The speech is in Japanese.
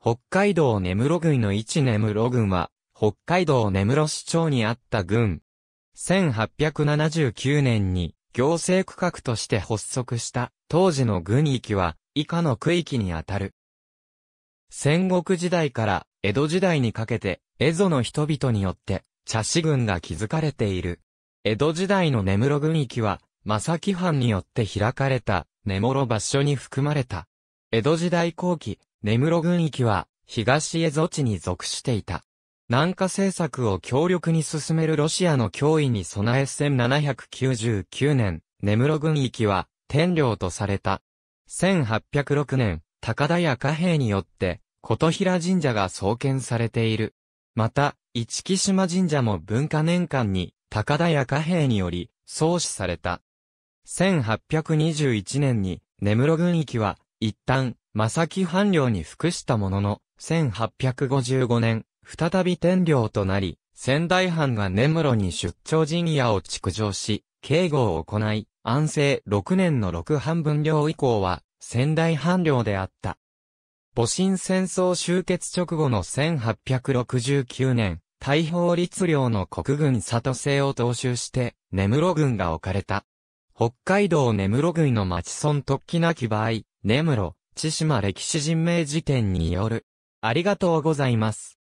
北海道根室郡の一根室郡は、北海道根室市町にあった郡。1879年に行政区画として発足した当時の郡域は以下の区域にあたる。戦国時代から江戸時代にかけて蝦夷の人々によって茶師郡が築かれている。江戸時代の根室郡域は正木藩によって開かれた根室場所に含まれた。江戸時代後期、根室軍域は、東へ土地に属していた。南下政策を強力に進めるロシアの脅威に備え1799年、根室軍域は、天領とされた。1806年、高田屋貨幣によって、琴平神社が創建されている。また、市木島神社も文化年間に、高田屋貨幣により、創始された。1821年に、根室軍域は、一旦、正木藩領に服したものの、1855年、再び天領となり、仙台藩が根室に出張陣屋を築城し、警護を行い、安政6年の6半分領以降は、仙台藩領であった。戊辰戦争終結直後の1869年、大法律領の国軍里制を踏襲して、根室軍が置かれた。北海道根室軍の町村突起なき場合、根室、千島歴史人名辞典による。ありがとうございます。